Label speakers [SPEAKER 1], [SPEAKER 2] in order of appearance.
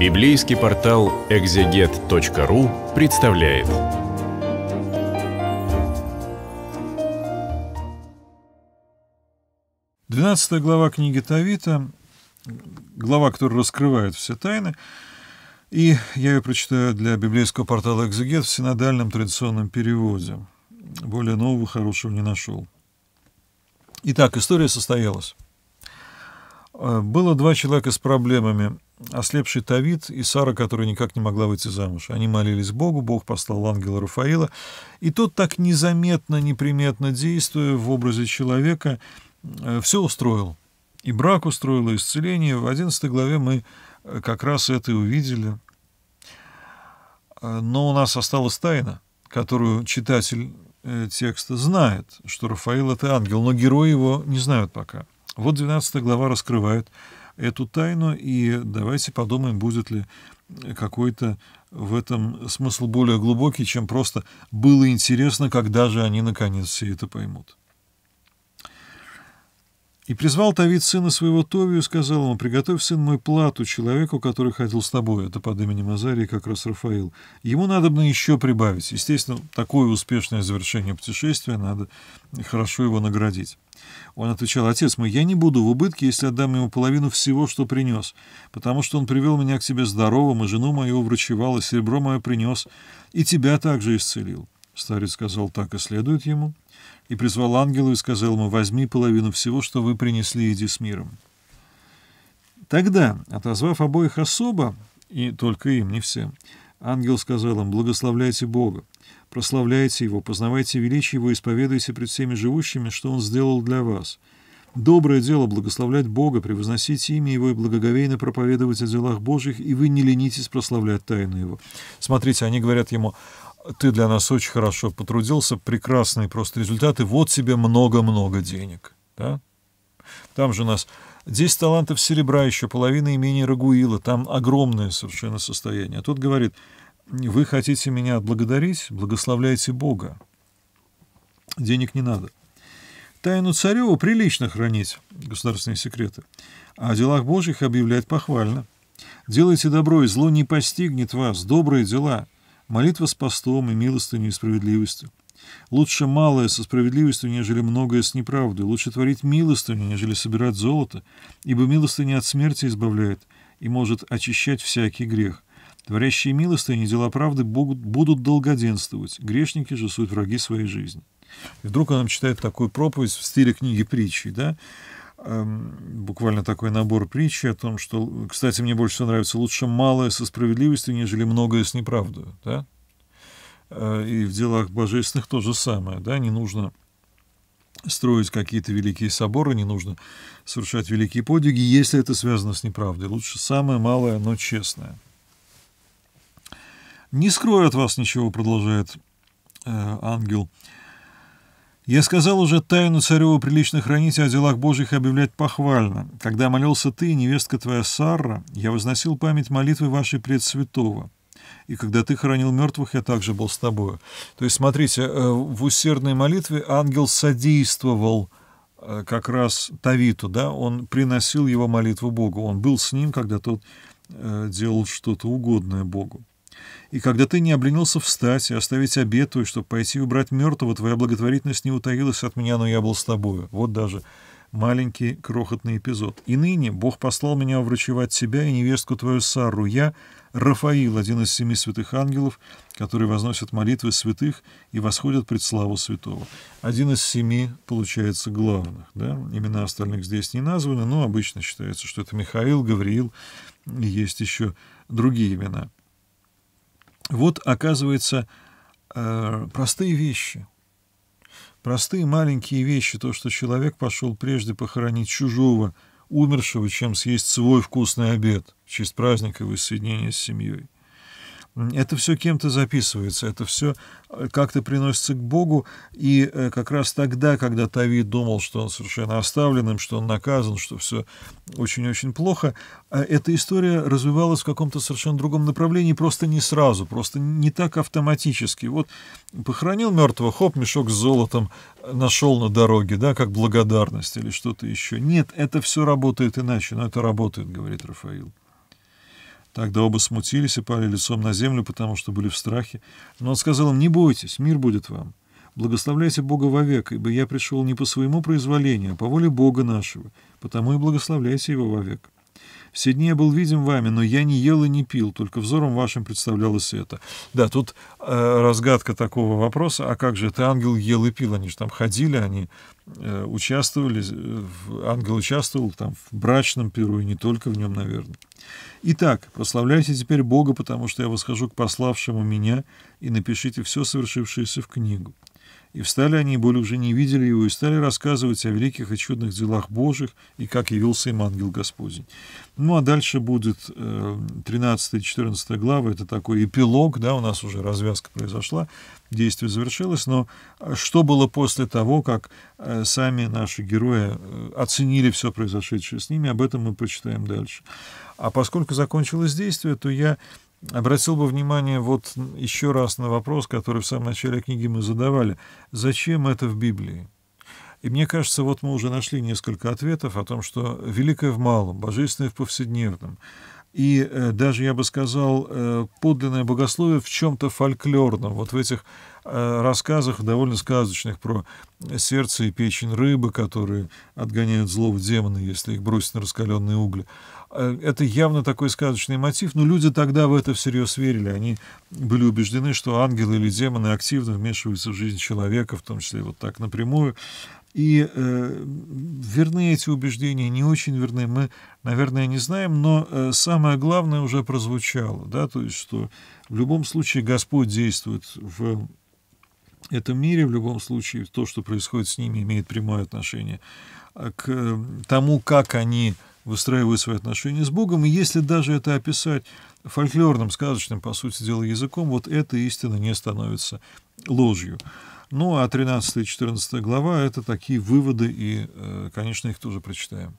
[SPEAKER 1] Библейский портал экзегет.ру представляет. Двенадцатая глава книги Тавита, глава, которая раскрывает все тайны, и я ее прочитаю для библейского портала «Экзегет» в синодальном традиционном переводе. Более нового хорошего не нашел. Итак, история состоялась. Э, было два человека с проблемами – ослепший Тавид и Сара, которая никак не могла выйти замуж. Они молились Богу, Бог послал ангела Рафаила, и тот так незаметно, неприметно действуя в образе человека, э, все устроил. И брак устроил, и исцеление. В 11 главе мы э, как раз это и увидели. Э, но у нас осталась тайна, которую читатель текста знает, что Рафаил — это ангел, но герои его не знают пока. Вот 12 глава раскрывает эту тайну, и давайте подумаем, будет ли какой-то в этом смысл более глубокий, чем просто было интересно, когда же они наконец все это поймут. И призвал Давид сына своего Товию, сказал ему, «Приготовь, сын мой, плату человеку, который ходил с тобой». Это под именем Азарии как раз Рафаил. Ему надо бы еще прибавить. Естественно, такое успешное завершение путешествия, надо хорошо его наградить. Он отвечал, «Отец мой, я не буду в убытке, если отдам ему половину всего, что принес, потому что он привел меня к тебе здоровым, и жену мою врачевал, и серебро мое принес, и тебя также исцелил». Старец сказал, так и следует ему, и призвал ангела и сказал ему, возьми половину всего, что вы принесли, иди с миром. Тогда, отозвав обоих особо, и только им, не всем, ангел сказал им, благословляйте Бога, прославляйте Его, познавайте величие Его, исповедуйте пред всеми живущими, что Он сделал для вас. Доброе дело благословлять Бога, превозносить имя Его и благоговейно проповедовать о делах Божьих, и вы не ленитесь прославлять тайну Его. Смотрите, они говорят ему, ты для нас очень хорошо потрудился, прекрасные просто результаты, вот тебе много-много денег. Да? Там же у нас 10 талантов серебра, еще половина имени Рагуила, там огромное совершенно состояние. А тут говорит, вы хотите меня отблагодарить, благословляйте Бога. Денег не надо. Тайну цареву прилично хранить, государственные секреты, а о делах Божьих объявлять похвально. Делайте добро, и зло не постигнет вас, добрые дела — Молитва с постом и милостыней и справедливостью. Лучше малое со справедливостью, нежели многое с неправдой. Лучше творить милостыню, нежели собирать золото, ибо милостыня от смерти избавляет и может очищать всякий грех. Творящие милостыни дела правды будут долгоденствовать, грешники же суть враги своей жизни. И вдруг нам читает такую проповедь в стиле книги притчи, да? Эм, буквально такой набор притчи о том, что, кстати, мне больше всего нравится лучше малое со справедливостью, нежели многое с неправдой, да? Э, и в делах божественных то же самое, да, не нужно строить какие-то великие соборы, не нужно совершать великие подвиги, если это связано с неправдой. Лучше самое малое, но честное. «Не скрою от вас ничего», — продолжает э, ангел, — я сказал уже тайну цареву прилично хранить, о делах Божьих объявлять похвально. Когда молился ты, невестка твоя Сара, я возносил память молитвы вашей предсвятого. И когда ты хоронил мертвых, я также был с тобою. То есть, смотрите, э, в усердной молитве ангел содействовал э, как раз Тавиту, да, он приносил его молитву Богу, он был с ним, когда тот э, делал что-то угодное Богу и когда ты не обленился встать и оставить обед твой, чтобы пойти убрать мертвого, твоя благотворительность не утаилась от меня, но я был с тобою. Вот даже маленький крохотный эпизод. И ныне Бог послал меня врачевать тебя и невестку твою Сару. Я Рафаил, один из семи святых ангелов, которые возносят молитвы святых и восходят пред славу святого. Один из семи, получается, главных. Да? Имена остальных здесь не названы, но обычно считается, что это Михаил, Гавриил, и есть еще другие имена – вот, оказывается, э, простые вещи, простые маленькие вещи, то, что человек пошел прежде похоронить чужого, умершего, чем съесть свой вкусный обед в честь праздника воссоединения с семьей это все кем-то записывается, это все э, как-то приносится к Богу, и э, как раз тогда, когда Давид думал, что он совершенно оставленным, что он наказан, что все очень-очень плохо, э, эта история развивалась в каком-то совершенно другом направлении, просто не сразу, просто не так автоматически. Вот похоронил мертвого, хоп, мешок с золотом нашел на дороге, да, как благодарность или что-то еще. Нет, это все работает иначе, но это работает, говорит Рафаил. Тогда оба смутились и пали лицом на землю, потому что были в страхе. Но он сказал им, «Не бойтесь, мир будет вам. Благословляйте Бога вовек, ибо я пришел не по своему произволению, а по воле Бога нашего, потому и благословляйте его вовек. Все дни я был видим вами, но я не ел и не пил, только взором вашим представлялось это». Да, тут э, разгадка такого вопроса, а как же это ангел ел и пил? Они же там ходили, они э, участвовали, э, ангел участвовал там в брачном пиру, и не только в нем, наверное. Итак, прославляйте теперь Бога, потому что я восхожу к пославшему меня, и напишите все совершившееся в книгу. И встали они, более уже не видели его, и стали рассказывать о великих и чудных делах Божьих, и как явился им ангел Господень. Ну, а дальше будет 13-14 э, глава, это такой эпилог, да, у нас уже развязка произошла, действие завершилось, но э, что было после того, как э, сами наши герои оценили все произошедшее с ними, об этом мы прочитаем дальше. А поскольку закончилось действие, то я Обратил бы внимание вот еще раз на вопрос, который в самом начале книги мы задавали. Зачем это в Библии? И мне кажется, вот мы уже нашли несколько ответов о том, что великое в малом, божественное в повседневном. И э, даже, я бы сказал, э, подлинное богословие в чем-то фольклорном, вот в этих рассказах довольно сказочных про сердце и печень рыбы, которые отгоняют злого демона, если их бросить на раскаленные угли. Э, это явно такой сказочный мотив, но люди тогда в это всерьез верили. Они были убеждены, что ангелы или демоны активно вмешиваются в жизнь человека, в том числе вот так напрямую. И э, верны эти убеждения, не очень верны, мы, наверное, не знаем, но э, самое главное уже прозвучало, да, то есть, что в любом случае Господь действует в этом мире, в любом случае, то, что происходит с ними, имеет прямое отношение а, к э, тому, как они выстраивают свои отношения с Богом. И если даже это описать фольклорным, сказочным, по сути дела, языком, вот эта истина не становится ложью. Ну а 13-14 глава — это такие выводы, и, э, конечно, их тоже прочитаем.